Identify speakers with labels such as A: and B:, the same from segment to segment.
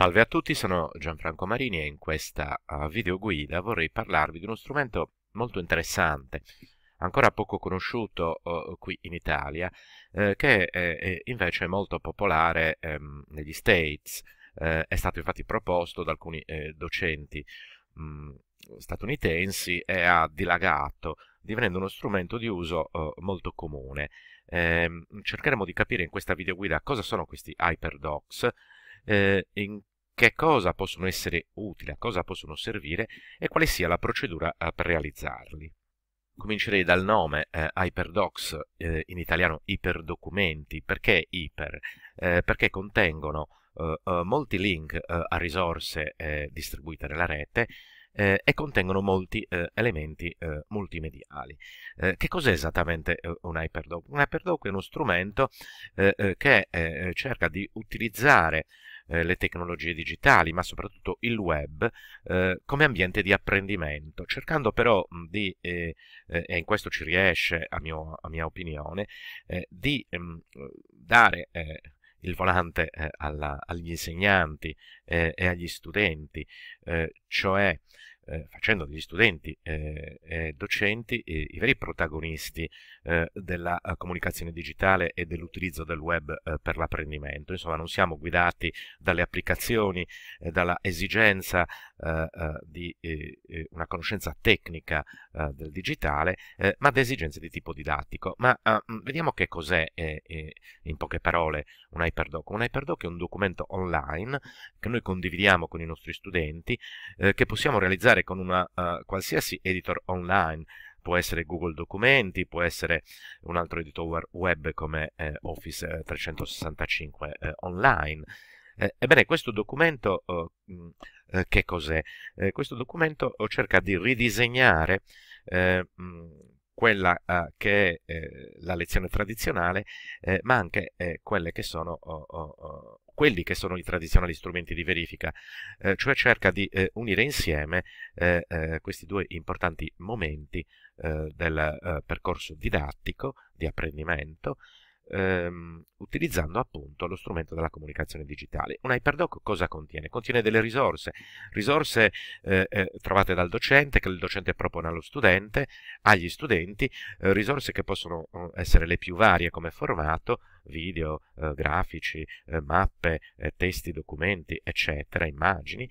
A: Salve a tutti, sono Gianfranco Marini e in questa eh, videoguida vorrei parlarvi di uno strumento molto interessante, ancora poco conosciuto uh, qui in Italia, eh, che eh, invece è molto popolare ehm, negli States, eh, è stato infatti proposto da alcuni eh, docenti mh, mm, statunitensi e ha dilagato, divenendo uno strumento di uso molto comune. Ehm, cercheremo di capire in questa videoguida cosa sono questi HyperDocs, eh, in che cosa possono essere utili, a cosa possono servire e quale sia la procedura eh, per realizzarli. Comincerei dal nome eh, Hyperdocs, eh, in italiano iperdocumenti. Perché iper? Eh, perché contengono eh, eh, molti link a risorse distribuite nella rete e contengono molti elementi multimediali. che cos'è esattamente un Hyperdoc? Un Hyperdoc è uno strumento che cerca di utilizzare eh, le tecnologie digitali, ma soprattutto il web, eh, come ambiente di apprendimento, cercando però di, eh, eh, e in questo ci riesce a, mio, a mia opinione, eh, di ehm, dare eh, il volante alla, agli insegnanti e agli studenti, cioè eh, facendo degli studenti e eh, eh, docenti i, veri protagonisti eh, della eh, comunicazione digitale e dell'utilizzo del web per l'apprendimento. Insomma, non siamo guidati dalle applicazioni, dalla esigenza eh, eh, di eh, una conoscenza tecnica del digitale, ma ad esigenze di tipo didattico. Ma ah, mm, vediamo che cos'è, in poche parole, un HyperDoc. Un HyperDoc è un documento online che noi condividiamo con i nostri studenti, che possiamo realizzare con una qualsiasi editor online, può essere Google Documenti, può essere un altro editor web come eh, Office 365 eh, online, eh, ebbene, questo documento oh, mm, eh, che cos'è? Eh, questo documento oh, cerca di ridisegnare eh, mm, quella ah, che è eh, la lezione tradizionale, eh, ma anche che sono, oh, oh, oh, quelli che sono i tradizionali strumenti di verifica, cioè cerca di unire insieme questi due importanti momenti del percorso didattico di apprendimento ehm, utilizzando appunto lo strumento della comunicazione digitale. Un HyperDoc cosa contiene? Contiene delle risorse, risorse eh, eh, trovate dal docente, che il docente propone allo studente, agli studenti, eh, risorse che possono mm, essere le più varie come formato, video, eh, grafici, eh, mappe, eh, testi, documenti, eccetera, immagini.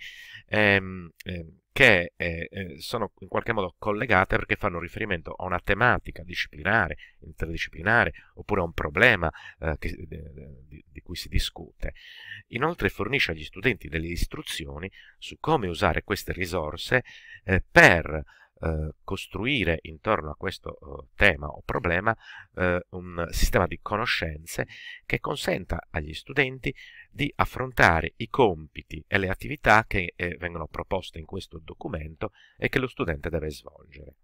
A: Ehm, ehm, che eh, eh, sono in qualche modo collegate perché fanno riferimento a una tematica disciplinare, interdisciplinare, oppure a un problema eh, che, eh, di, di, cui si discute. Inoltre fornisce agli studenti delle istruzioni su come usare queste risorse eh, per eh, costruire intorno a questo eh, tema o problema eh, un sistema di conoscenze che consenta agli studenti di affrontare i compiti e le attività che vengono proposte in questo documento e che lo studente deve svolgere.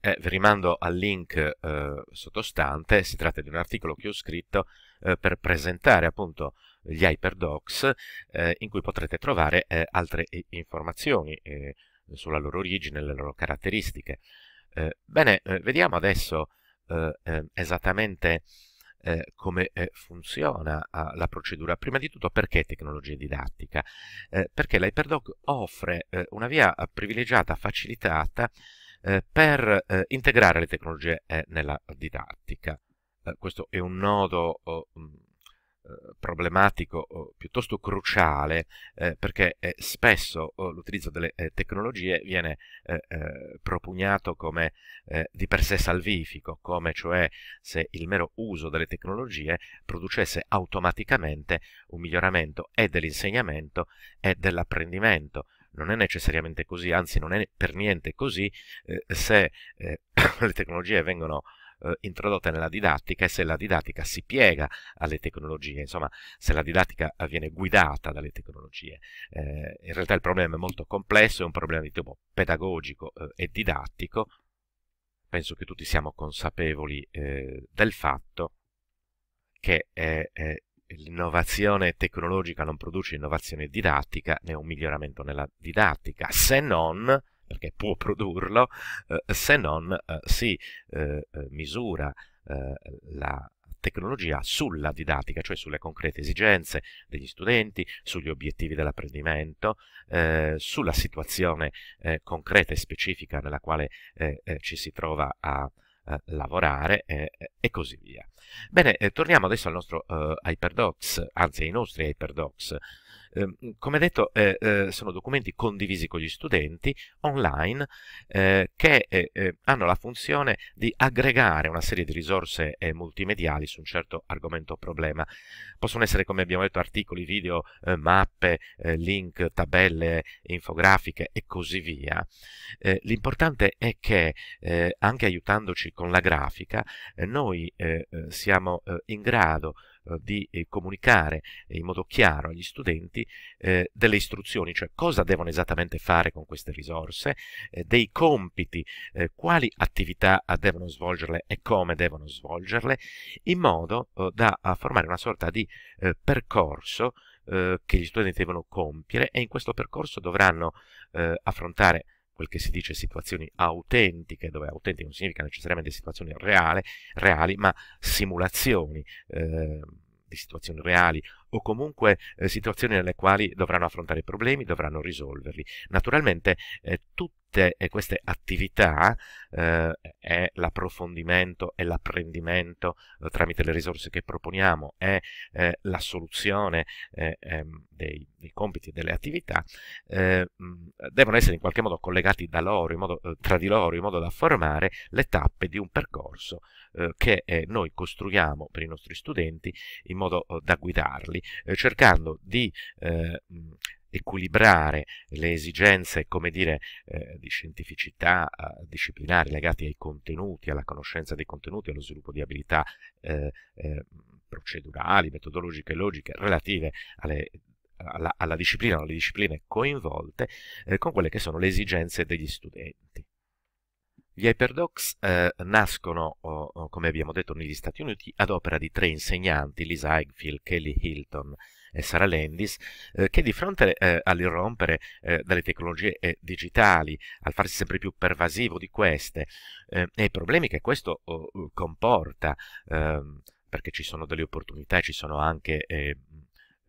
A: Eh, vi rimando al link eh, sottostante, si tratta di un articolo che ho scritto eh, per presentare appunto gli hyperdocs in cui potrete trovare altre informazioni sulla loro origine, le loro caratteristiche. Eh, bene, eh, vediamo adesso eh, ehm, esattamente eh, come eh, funziona ah, la procedura. Prima di tutto perché tecnologia didattica? perché l'Hyperdoc offre una via privilegiata, facilitata per integrare le tecnologie nella didattica. questo è un nodo oh, mm, eh, problematico piuttosto cruciale eh, perché eh, spesso oh, l'utilizzo delle eh, tecnologie viene eh, propugnato come di per sé salvifico, come cioè se il mero uso delle tecnologie producesse automaticamente un miglioramento e dell'insegnamento e dell'apprendimento. Non è necessariamente così, anzi non è per niente così se le tecnologie vengono eh, eh, introdotta nella didattica e se la didattica si piega alle tecnologie, insomma se la didattica viene guidata dalle tecnologie. Eh, in realtà il problema è molto complesso, è un problema di tipo pedagogico eh, e didattico, penso che tutti siamo consapevoli eh, del fatto che eh, eh, l'innovazione tecnologica non produce innovazione didattica né un miglioramento nella didattica, se non perché può produrlo, eh, se non eh, si eh, eh misura eh, la tecnologia sulla didattica, cioè sulle concrete esigenze degli studenti, sugli obiettivi dell'apprendimento, eh, sulla situazione eh, concreta e specifica nella quale eh, eh ci si trova a lavorare e così via. Bene, torniamo adesso al nostro HyperDocs, anzi ai nostri HyperDocs Ehm, come detto, eh, eh, sono documenti condivisi con gli studenti online eh, che eh, hanno la funzione di aggregare una serie di risorse multimediali su un certo argomento o problema. Possono essere, come abbiamo detto, articoli, video, mappe, link, tabelle, infografiche e così via. l'importante è che, anche aiutandoci con la grafica, noi siamo in grado eh, di eh, comunicare in modo chiaro agli studenti eh, delle istruzioni, cioè cosa devono esattamente fare con queste risorse, dei compiti, quali attività devono svolgerle e come devono svolgerle, in modo da formare una sorta di percorso che gli studenti devono compiere e in questo percorso dovranno affrontare quel che si dice situazioni autentiche, dove autentiche non significa necessariamente situazioni reale, reali, ma simulazioni eh, di situazioni reali o comunque eh, situazioni nelle quali dovranno affrontare problemi, dovranno risolverli. Naturalmente eh, tutte eh, queste attività eh, è l'approfondimento e l'apprendimento eh, tramite le risorse che proponiamo, è eh, la soluzione ehm, dei, dei, compiti e delle attività, devono essere in qualche modo collegati loro, modo, tra di loro in modo da formare le tappe di un percorso che noi costruiamo per i nostri studenti in modo da guidarli nazionali, eh, cercando di eh, equilibrare le esigenze, come dire, eh, di scientificità eh, disciplinari legate ai contenuti, alla conoscenza dei contenuti, allo sviluppo di abilità eh, eh procedurali, metodologiche e logiche relative alle alla, alla, disciplina o alle discipline coinvolte eh, con quelle che sono le esigenze degli studenti. Gli HyperDocs eh, nascono, oh, come abbiamo detto, negli Stati Uniti ad opera di tre insegnanti, Lisa Eigfield, Kelly Hilton e Sara Landis, eh, che di fronte eh, all'irrompere eh, dalle tecnologie eh, digitali, al farsi sempre più pervasivo di queste eh, e ai problemi che questo oh, comporta, ehm, perché ci sono delle opportunità e ci sono anche ehm,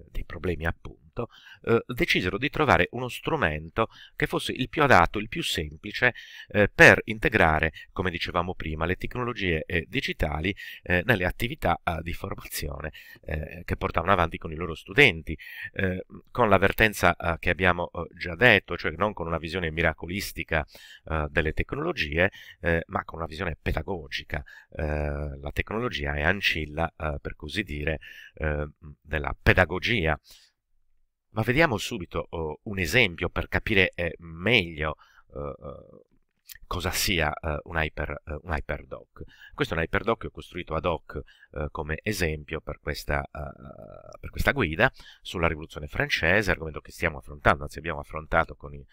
A: dei problemi appunto, Novecento, eh, decisero di trovare uno strumento che fosse il più adatto, il più semplice eh, per integrare, come dicevamo prima, le tecnologie eh, digitali eh, nelle attività eh, di formazione eh, che portavano avanti con i loro studenti, con l'avvertenza che abbiamo già detto, cioè non con una visione miracolistica delle tecnologie, ma con una visione pedagogica. la tecnologia è ancilla, per così dire, della pedagogia ma vediamo subito oh, un esempio per capire eh, meglio eh, eh cosa sia eh, un, hyper, eh, un HyperDoc. Questo è un HyperDoc che ho costruito ad hoc eh, come esempio per questa, per questa, guida sulla rivoluzione francese, argomento che stiamo affrontando, anzi abbiamo affrontato con i,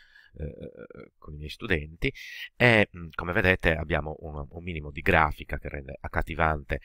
A: con i miei studenti e mm, come vedete abbiamo un, un minimo di grafica che rende accattivante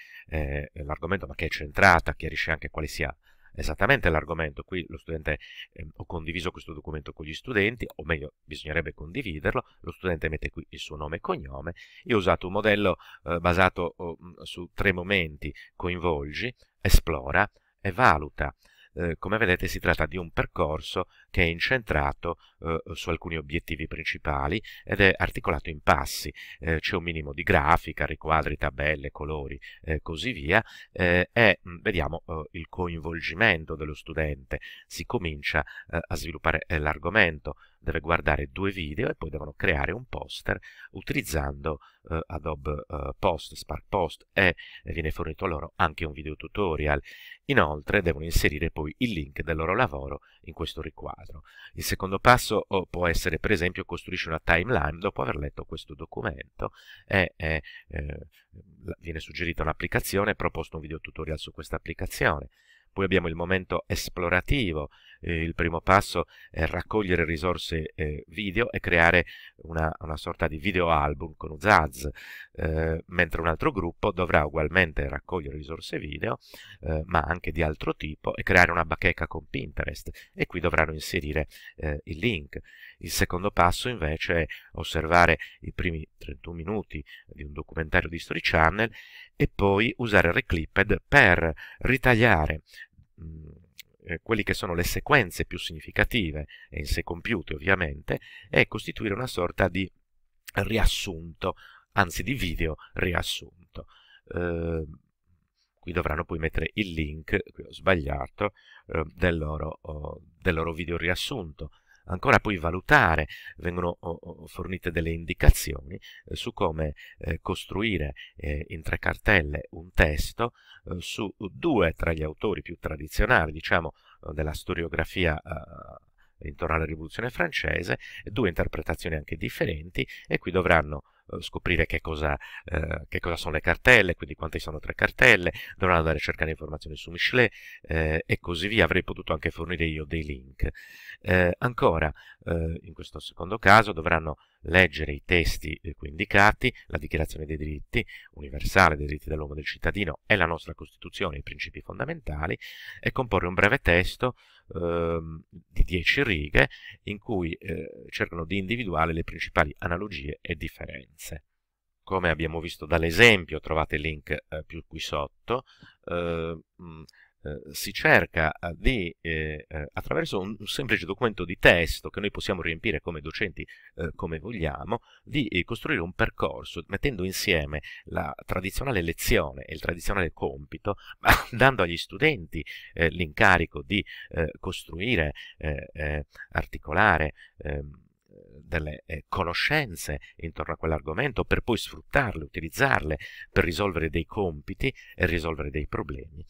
A: l'argomento ma che è centrata, chiarisce anche quale sia eh, esattamente l'argomento. Qui lo studente, eh, ho condiviso questo documento con gli studenti, o meglio, bisognerebbe condividerlo, lo studente mette qui il suo nome e cognome. Io ho usato un modello eh, basato oh, mm, su tre momenti, coinvolgi, esplora e valuta. Eh, come vedete si tratta di un percorso che è incentrato eh, su alcuni obiettivi principali ed è articolato in passi, eh, c'è un minimo di grafica, riquadri, tabelle, colori, eh, così via, eh, e mm, vediamo eh, il coinvolgimento dello studente, si comincia a sviluppare l'argomento, deve guardare due video e poi devono creare un poster utilizzando eh, Adobe eh, Post, Spark Post e viene fornito loro anche un video tutorial. Inoltre devono inserire poi il link del loro lavoro in questo riquadro. Il secondo passo oh, può essere per esempio costruisci una timeline dopo aver letto questo documento e, e eh, viene suggerita un'applicazione e proposto un video tutorial su questa applicazione. Poi abbiamo il momento esplorativo eh, il primo passo è raccogliere risorse eh, video e creare una, una, sorta di video album con Uzaz, eh, mentre un altro gruppo dovrà ugualmente raccogliere risorse video, eh, ma anche di altro tipo, e creare una bacheca con Pinterest e qui dovranno inserire eh, il link. Il secondo passo invece è osservare i primi 31 minuti di un documentario di Story Channel e poi usare Reclipped per ritagliare mh, mm, eh, quelle che sono le sequenze più significative, e se compiute ovviamente, e costituire una sorta di riassunto, anzi di video riassunto. Eh, qui dovranno poi mettere il link, qui ho sbagliato, eh, del, loro, oh, del loro video riassunto, ancora poi valutare, vengono fornite delle indicazioni eh, su come eh, costruire eh, in tre cartelle un testo su due tra gli autori più tradizionali, diciamo, della storiografia intorno alla rivoluzione francese, due interpretazioni anche differenti e qui dovranno eh, scoprire che cosa, eh, che cosa, sono le cartelle, quindi quante sono tre cartelle, dovrò andare a cercare informazioni su Michelet eh, e così via. Avrei potuto anche fornire io dei link. Eh, ancora, eh, in questo secondo caso, dovranno leggere i testi eh, qui indicati, la Dichiarazione dei diritti universale dei diritti dell'uomo e del cittadino e la nostra Costituzione, i principi fondamentali, e comporre un breve testo eh, di dieci righe in cui eh, cercano di individuare le principali analogie e differenze. Come abbiamo visto dall'esempio, trovate il link eh, più qui sotto, eh, mh, eh, si cerca eh, di, eh, attraverso un, un, semplice documento di testo che noi possiamo riempire come docenti come vogliamo, di costruire un percorso mettendo insieme la tradizionale lezione e il tradizionale compito, ma dando agli studenti l'incarico di costruire, articolare, ehm, delle eh, conoscenze intorno a quell'argomento per poi sfruttarle, utilizzarle per risolvere dei compiti e risolvere dei problemi.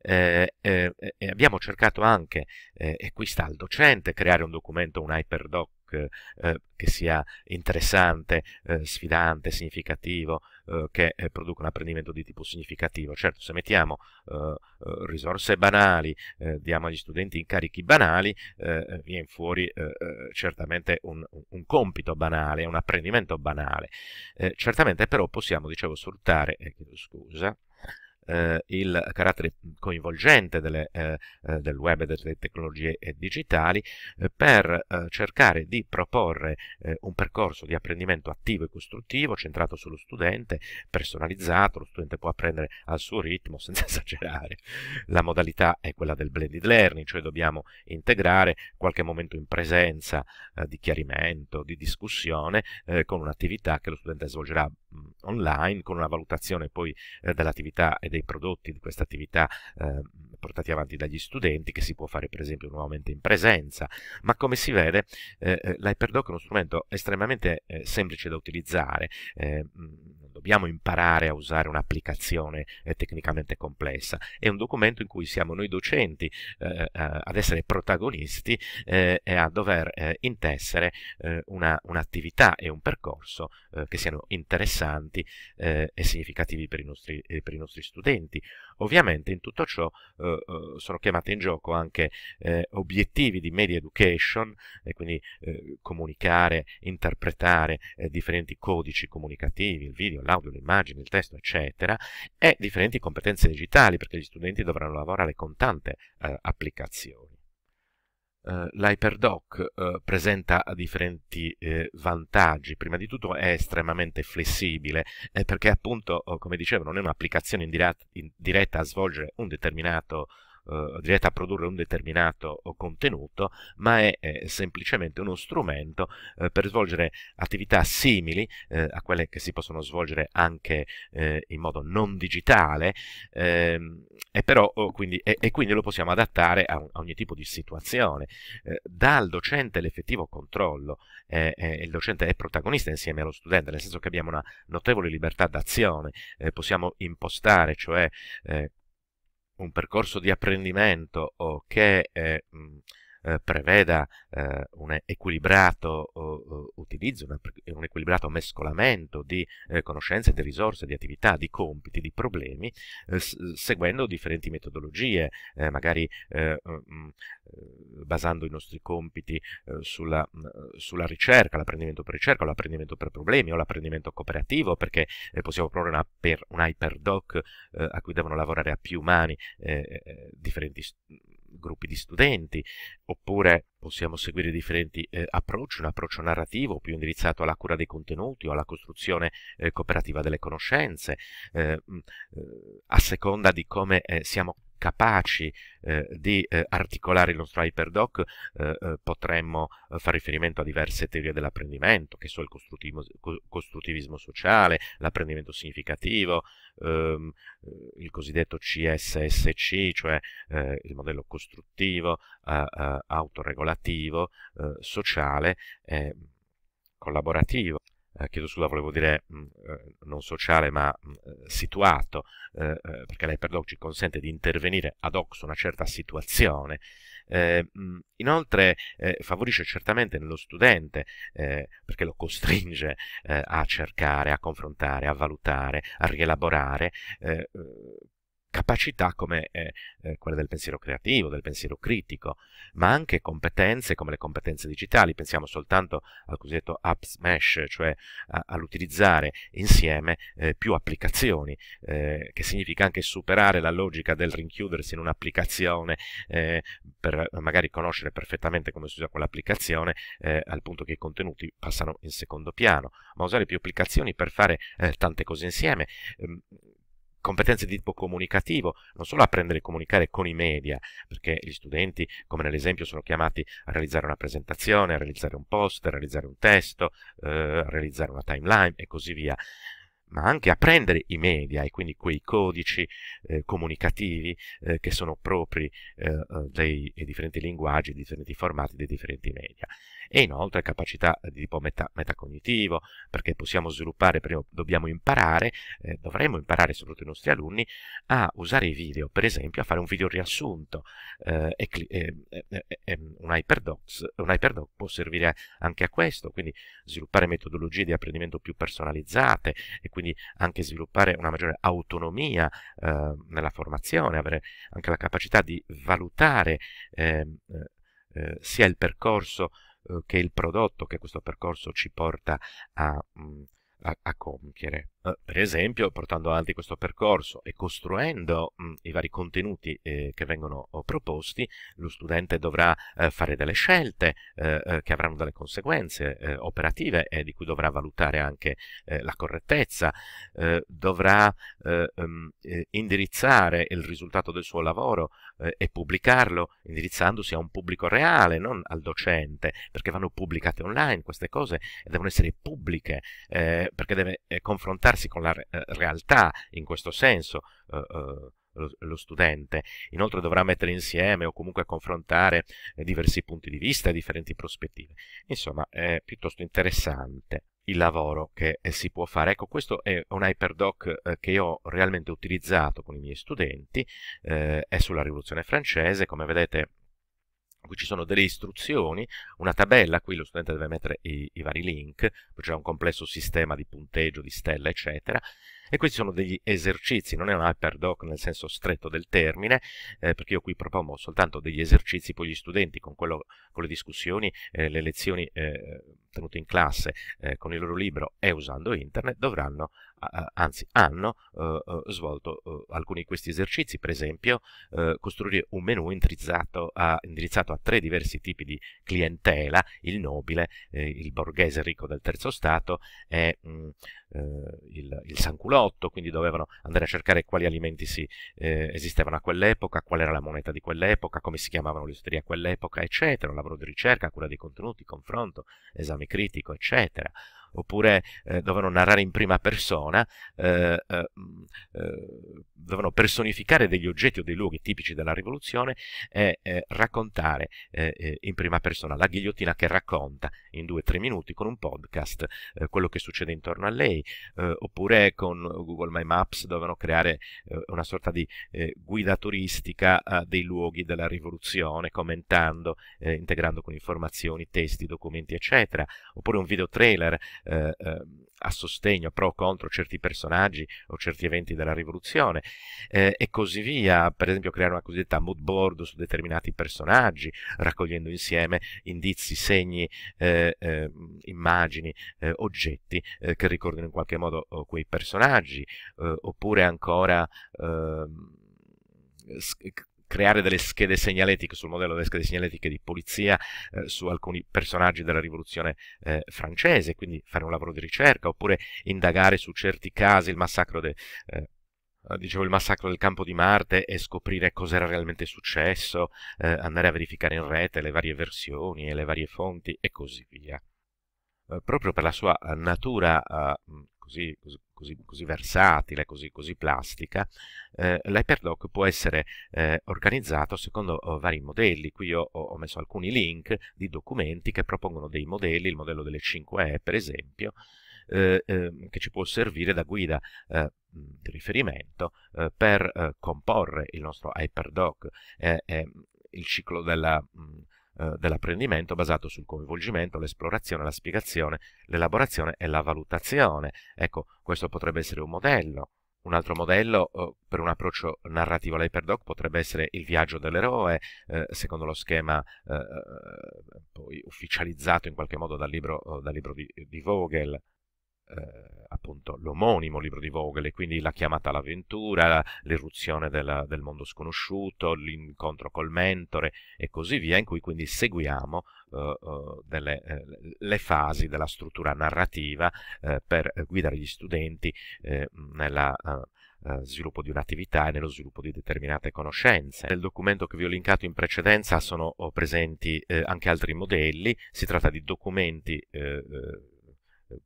A: Eh, eh, eh abbiamo cercato anche, eh, e qui sta al docente, creare un documento, un hyperdoc eh, che sia interessante, sfidante, significativo, eh, che eh, producono apprendimento di tipo significativo. Certo, se mettiamo eh, eh, risorse banali, diamo agli studenti incarichi banali, viene fuori certamente un, un, compito banale, un apprendimento banale. certamente però possiamo, dicevo, sfruttare, chiedo scusa, eh, il carattere coinvolgente delle, eh, eh del web e delle tecnologie eh, digitali eh, per cercare di proporre un percorso di apprendimento attivo e costruttivo centrato sullo studente, personalizzato, lo studente può apprendere al suo ritmo senza esagerare. La modalità è quella del blended learning, cioè dobbiamo integrare qualche momento in presenza di chiarimento, di discussione con un'attività che lo studente svolgerà online con una valutazione poi eh, dell'attività e dei prodotti di questa attività eh, portati avanti dagli studenti che si può fare per esempio nuovamente in presenza, ma come si vede eh, eh l'HyperDoc è uno strumento estremamente eh, semplice da utilizzare, eh, dobbiamo imparare a usare un'applicazione eh, tecnicamente complessa, è un documento in cui siamo noi docenti eh, eh ad essere protagonisti eh, e a dover eh, intessere un'attività e un percorso che siano interessanti e significativi per i nostri, per i nostri studenti Ovviamente in tutto ciò eh, eh, sono chiamate in gioco anche eh, obiettivi di media education, e eh, quindi eh, comunicare, interpretare eh, differenti codici comunicativi, il video, l'audio, l'immagine, il testo, eccetera, e differenti competenze digitali, perché gli studenti dovranno lavorare con tante applicazioni eh, l'HyperDock eh, presenta differenti eh, vantaggi. Prima di tutto è estremamente flessibile eh, perché appunto, oh, come dicevo, non è un'applicazione in diretta, in diretta a svolgere un determinato eh, diretta a produrre un determinato contenuto, ma è, è semplicemente uno strumento eh, per svolgere attività simili eh, a quelle che si possono svolgere anche eh, in modo non digitale, ehm, e, però, oh, quindi, e, e, quindi, lo possiamo adattare a, a ogni tipo di situazione. Eh, dà al docente l'effettivo controllo, il docente è protagonista insieme allo studente, nel senso che abbiamo una notevole libertà d'azione, eh, possiamo impostare, cioè un percorso di apprendimento o che eh, eh, preveda eh, un equilibrato uh, utilizzo, una, un equilibrato mescolamento di eh, conoscenze, di risorse, di attività, di compiti, di problemi, eh, seguendo differenti metodologie, eh, magari mm, mm, basando i nostri compiti sulla, mm, sulla, ricerca, l'apprendimento per ricerca, l'apprendimento per problemi o l'apprendimento cooperativo, perché possiamo proporre una, per, un hyperdoc a cui devono lavorare a più mani differenti studenti gruppi di studenti, oppure possiamo seguire differenti eh, approcci, un approccio narrativo più indirizzato alla cura dei contenuti o alla costruzione eh, cooperativa delle conoscenze, eh, mm, eh a seconda di come eh, siamo capaci eh, di eh, articolare il nostro hyperdoc eh, eh potremmo eh, fare riferimento a diverse teorie dell'apprendimento, che sono il costruttivismo, sociale, l'apprendimento significativo, ehm, eh, il cosiddetto CSSC, cioè il modello costruttivo, autoregolativo, sociale, e collaborativo eh, chiedo scusa, volevo dire mh, mm, eh, non sociale, ma mh, mm, eh, situato, eh, eh perché l'hyperlog ci consente di intervenire ad hoc su una certa situazione. Eh, mh, mm, inoltre favorisce certamente nello studente, perché lo costringe a cercare, a confrontare, a valutare, a rielaborare, capacità come eh, eh, quella del pensiero creativo, del pensiero critico, ma anche competenze come le competenze digitali, pensiamo soltanto al cosiddetto app smash, cioè all'utilizzare insieme eh, più applicazioni, eh, che significa anche superare la logica del rinchiudersi in un'applicazione eh, per magari conoscere perfettamente come si usa quell'applicazione eh, al punto che i contenuti passano in secondo piano, ma usare più applicazioni per fare tante cose insieme ehm, competenze di tipo comunicativo, non solo apprendere a comunicare con i media, perché gli studenti, come nell'esempio, sono chiamati a realizzare una presentazione, a realizzare un post, a realizzare un testo, eh, a realizzare una timeline e così via ma anche apprendere i media e quindi quei codici eh, comunicativi eh, che sono propri eh, eh dei, dei, differenti linguaggi, dei differenti formati, dei differenti media e inoltre capacità di tipo meta, metacognitivo, perché possiamo sviluppare, prima dobbiamo imparare, eh, dovremmo imparare soprattutto i nostri alunni a usare i video, per esempio a fare un video riassunto eh, e, eh, un, hyperdocs, un hyperdoc può servire anche a questo, quindi sviluppare metodologie di apprendimento più personalizzate e quindi anche sviluppare una maggiore autonomia ehm, nella formazione, avere anche la capacità di valutare ehm, eh, eh, sia il percorso eh, che è il prodotto che questo percorso ci porta a, mm, a, a compiere. Eh, per esempio portando avanti questo percorso e costruendo mh, mm, i vari contenuti eh, che vengono oh, proposti, lo studente dovrà eh, fare delle scelte eh, eh che avranno delle conseguenze eh, operative e di cui dovrà valutare anche la correttezza, dovrà mh, ehm, indirizzare il risultato del suo lavoro e pubblicarlo indirizzandosi a un pubblico reale, non al docente, perché vanno pubblicate online queste cose e devono essere pubbliche, perché deve confrontarsi confrontarsi con la re eh, realtà in questo senso eh, eh, lo, lo, studente. Inoltre dovrà mettere insieme o comunque confrontare diversi punti di vista, differenti prospettive. Insomma, è piuttosto interessante il lavoro che si può fare. Ecco, questo è un HyperDoc eh, che io ho realmente utilizzato con i miei studenti, eh, è sulla rivoluzione francese, come vedete qui ci sono delle istruzioni, una tabella, qui lo studente deve mettere i, i vari link, poi c'è un complesso sistema di punteggio, di stelle, eccetera, e questi sono degli esercizi, non è un hyperdoc nel senso stretto del termine, eh, perché io qui propongo soltanto degli esercizi, poi gli studenti con, quello, con le discussioni, eh, le lezioni eh, tenute in classe eh, con il loro libro e usando internet dovranno anzi hanno eh, eh, svolto eh, alcuni di questi esercizi, per esempio costruire un menu indirizzato a, indirizzato a, tre diversi tipi di clientela, il nobile, il borghese ricco del terzo stato e mh, mm, il, il sanculotto, quindi dovevano andare a cercare quali alimenti si, esistevano a quell'epoca, qual era la moneta di quell'epoca, come si chiamavano le osterie a quell'epoca, eccetera, un lavoro di ricerca, cura dei contenuti, confronto, esame critico, eccetera oppure eh, dovevano narrare in prima persona, eh, eh, mm, eh, dovevano personificare degli oggetti o dei luoghi tipici della rivoluzione e eh, raccontare eh, in prima persona la ghigliottina che racconta in due o tre minuti con un podcast quello che succede intorno a lei, oppure con Google My Maps dovevano creare una sorta di guida turistica dei luoghi della rivoluzione, commentando, integrando con informazioni, testi, documenti, eccetera, oppure un video trailer eh, ehm, a sostegno, pro o contro certi personaggi o certi eventi della rivoluzione eh, e così via, per esempio creare una cosiddetta mood board su determinati personaggi, raccogliendo insieme indizi, segni, eh, ehm, eh, immagini, oggetti eh, che ricordino in qualche modo oh, quei personaggi, eh, oppure ancora ehm, creare delle schede segnaletiche sul modello delle schede segnaletiche di polizia eh, su alcuni personaggi della rivoluzione eh, francese, quindi fare un lavoro di ricerca, oppure indagare su certi casi il massacro, de, eh, eh dicevo, il massacro del campo di Marte e scoprire cos'era realmente successo, eh, andare a verificare in rete le varie versioni e le varie fonti e così via. Eh, proprio per la sua eh, natura eh, così, così, così, versatile, così, così plastica, eh, l'hyperdoc può essere eh, organizzato secondo oh, vari modelli. Qui ho, ho, messo alcuni link di documenti che propongono dei modelli, il modello delle 5E per esempio, ehm, che ci può servire da guida di riferimento per comporre il nostro hyperdoc il ciclo della, eh, dell'apprendimento basato sul coinvolgimento, l'esplorazione, la spiegazione, l'elaborazione e la valutazione. Ecco, questo potrebbe essere un modello. Un altro modello eh, per un approccio narrativo all'hyperdoc potrebbe essere il viaggio dell'eroe, eh, secondo lo schema eh, eh, poi ufficializzato in qualche modo dal libro, dal libro di, di Vogel eh, appunto l'omonimo libro di Vogel e quindi la chiamata all'avventura, l'irruzione della, del mondo sconosciuto, l'incontro col mentore e così via, in cui quindi seguiamo eh, eh delle, eh, le fasi della struttura narrativa eh, per guidare gli studenti eh, nella sviluppo di un'attività e nello sviluppo di determinate conoscenze. Nel documento che vi ho linkato in precedenza sono oh, presenti eh, anche altri modelli, si tratta di documenti eh,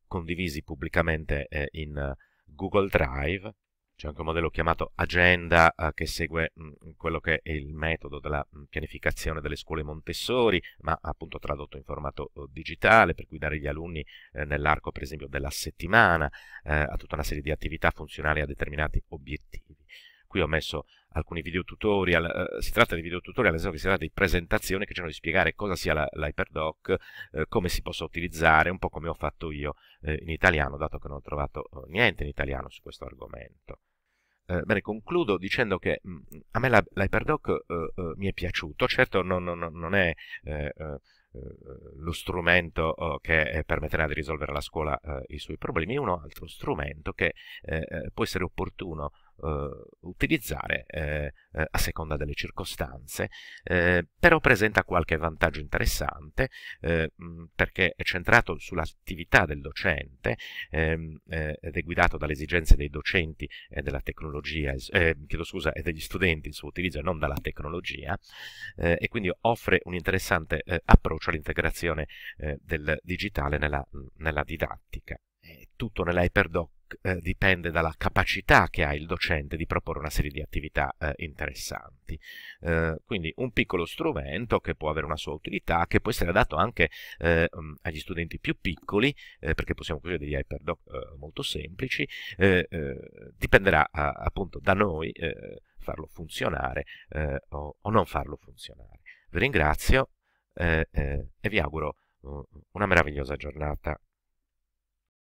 A: condivisi pubblicamente eh, in eh, Google Drive, c'è anche un modello chiamato Agenda eh, che segue mh, mm, quello che è il metodo della mh, mm, pianificazione delle scuole Montessori, ma appunto tradotto in formato oh, digitale, per cui dare agli alunni eh, nell'arco per esempio della settimana eh, a tutta una serie di attività funzionali a determinati obiettivi qui ho messo alcuni video tutorial, eh, si tratta di video tutorial, nel senso si tratta di presentazioni che cercano di spiegare cosa sia l'Hyperdoc, eh, come si possa utilizzare, un po' come ho fatto io eh, in italiano, dato che non ho trovato eh, niente in italiano su questo argomento. Eh, bene, concludo dicendo che mh, mm, a me l'Hyperdoc eh, mi è piaciuto, certo non, non, non è lo strumento oh, che permetterà di risolvere alla scuola i suoi problemi, è un altro strumento che può essere opportuno eh, utilizzare eh, eh, a seconda delle circostanze, però presenta qualche vantaggio interessante perché è centrato sull'attività del docente ehm, ed è guidato dalle esigenze dei docenti e della tecnologia, chiedo scusa, e degli studenti il suo utilizzo e non dalla tecnologia e quindi offre un interessante approccio all'integrazione del digitale nella, nella didattica. È tutto nell'HyperDoc eh, dipende dalla capacità che ha il docente di proporre una serie di attività eh, interessanti. Eh, quindi un piccolo strumento che può avere una sua utilità, che può essere adatto anche eh, mm, agli studenti più piccoli, eh, perché possiamo usare degli hyperdoc molto semplici, dipenderà appunto da noi farlo funzionare o, o, non farlo funzionare. Vi ringrazio e vi auguro mm, una meravigliosa giornata.